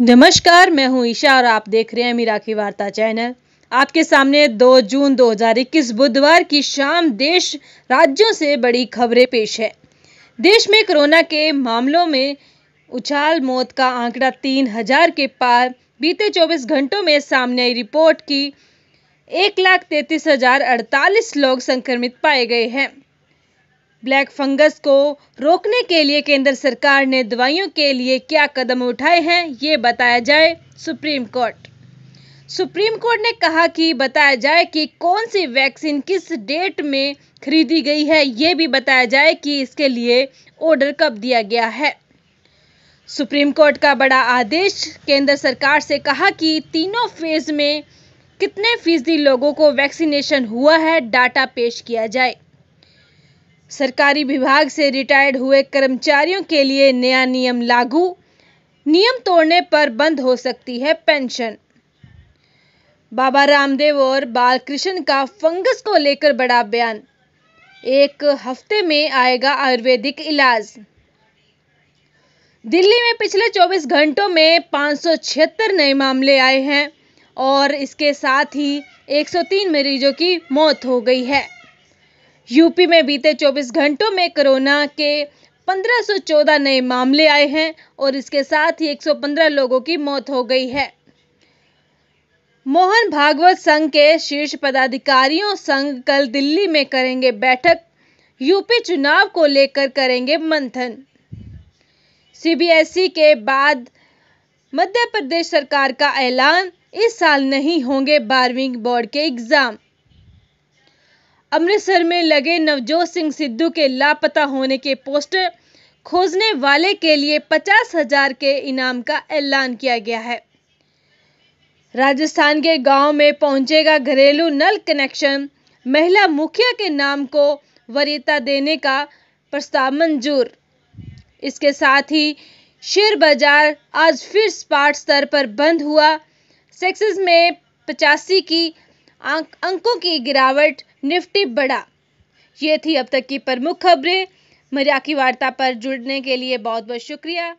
नमस्कार मैं हूं ईशा और आप देख रहे हैं मीरा की वार्ता चैनल आपके सामने 2 जून 2021 बुधवार की शाम देश राज्यों से बड़ी खबरें पेश है देश में कोरोना के मामलों में उछाल मौत का आंकड़ा तीन हजार के पार बीते 24 घंटों में सामने आई रिपोर्ट की एक लाख तैतीस हजार अड़तालीस लोग संक्रमित पाए गए हैं ब्लैक फंगस को रोकने के लिए केंद्र सरकार ने दवाइयों के लिए क्या कदम उठाए हैं ये बताया जाए सुप्रीम कोर्ट सुप्रीम कोर्ट ने कहा कि बताया जाए कि कौन सी वैक्सीन किस डेट में खरीदी गई है ये भी बताया जाए कि इसके लिए ऑर्डर कब दिया गया है सुप्रीम कोर्ट का बड़ा आदेश केंद्र सरकार से कहा कि तीनों फेज में कितने फीसदी लोगों को वैक्सीनेशन हुआ है डाटा पेश किया जाए सरकारी विभाग से रिटायर्ड हुए कर्मचारियों के लिए नया नियम लागू नियम तोड़ने पर बंद हो सकती है पेंशन बाबा रामदेव और बालकृष्ण का फंगस को लेकर बड़ा बयान एक हफ्ते में आएगा आयुर्वेदिक इलाज दिल्ली में पिछले 24 घंटों में 576 नए मामले आए हैं और इसके साथ ही 103 मरीजों की मौत हो गई है यूपी में बीते 24 घंटों में कोरोना के 1514 नए मामले आए हैं और इसके साथ ही 115 लोगों की मौत हो गई है मोहन भागवत संघ के शीर्ष पदाधिकारियों संघ कल दिल्ली में करेंगे बैठक यूपी चुनाव को लेकर करेंगे मंथन सीबीएसई के बाद मध्य प्रदेश सरकार का ऐलान इस साल नहीं होंगे बारहवीं बोर्ड के एग्जाम अमृतसर में लगे नवजोत सिंह सिद्धू के लापता होने के पोस्टर खोजने वाले के लिए पचास हजार के इनाम का ऐलान किया गया है राजस्थान के गांव में पहुंचेगा घरेलू नल कनेक्शन महिला मुखिया के नाम को वरीयता देने का प्रस्ताव मंजूर इसके साथ ही शेयर बाजार आज फिर स्पाट स्तर पर बंद हुआ सेक्सेस में पचासी की आंक अंकों की गिरावट निफ्टी बढ़ा ये थी अब तक की प्रमुख खबरें मजाकी वार्ता पर जुड़ने के लिए बहुत बहुत शुक्रिया